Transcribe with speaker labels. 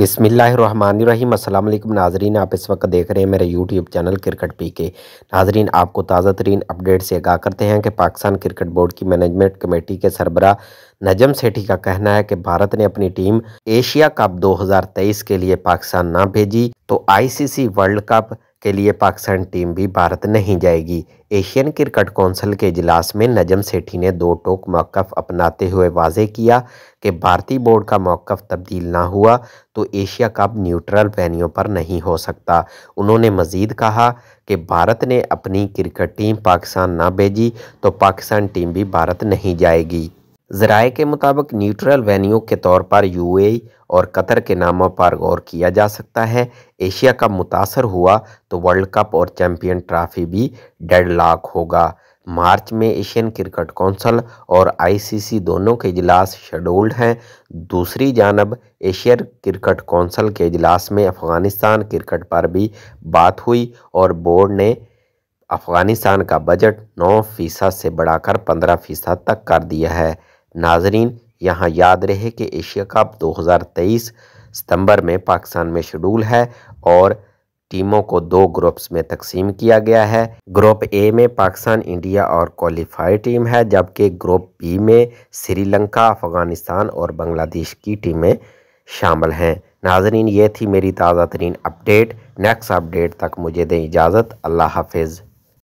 Speaker 1: बिसमीम अल्लाम नाजरीन आप इस वक्त देख रहे हैं मेरे यूट्यूब चैनल क्रिकेट पी के नाजरीन आपको ताज़ा तरीन अपडेट से आगा करते हैं कि पाकिस्तान क्रिकेट बोर्ड की मैनेजमेंट कमेटी के सरबरा नजम सेठी का कहना है कि भारत ने अपनी टीम एशिया कप 2023 के लिए पाकिस्तान ना भेजी तो आईसीसी वर्ल्ड कप के लिए पाकिस्तान टीम भी भारत नहीं जाएगी एशियन क्रिकेट कौंसिल के इजलास में नजम सेठी ने दो टोक मौक़ अपनाते हुए वाजे किया कि भारतीय बोर्ड का मौक़ तब्दील ना हुआ तो एशिया कप न्यूट्रल वेन्यू पर नहीं हो सकता उन्होंने मज़ीद कहा कि भारत ने अपनी क्रिकेट टीम पाकिस्तान ना भेजी तो पाकिस्तान टीम भी भारत नहीं जाएगी जराए के मुताबिक न्यूट्रल वेन्यू के तौर पर यूएई और कतर के नामों पर गौर किया जा सकता है एशिया कप मुतासर हुआ तो वर्ल्ड कप और चैम्पियन ट्रॉफी भी डेढ़ लाख होगा मार्च में एशियन क्रिकेट कौंसल और आईसीसी दोनों के इजलास शेड्यूल्ड हैं दूसरी जानब एशियन क्रिकेट कौंसल के इजलास में अफ़गानिस्तान क्रिकेट पर भी बात हुई और बोर्ड ने अफ़गानिस्तान का बजट 9 फ़ीसद से बढ़ाकर 15 फ़ीसद तक कर दिया है नाजरीन यहाँ याद रहे कि एशिया कप 2023 सितंबर में पाकिस्तान में शेड्यूल है और टीमों को दो ग्रुप्स में तकसीम किया गया है ग्रुप ए में पाकिस्तान इंडिया और क्वालिफाई टीम है जबकि ग्रुप बी में श्रीलंका अफगानिस्तान और बांग्लादेश की टीमें शामिल हैं नाजरीन ये थी मेरी ताज़ा तरीन अपडेट नेक्स्ट अपडेट तक मुझे दें इजाज़त अल्लाह हाफिज़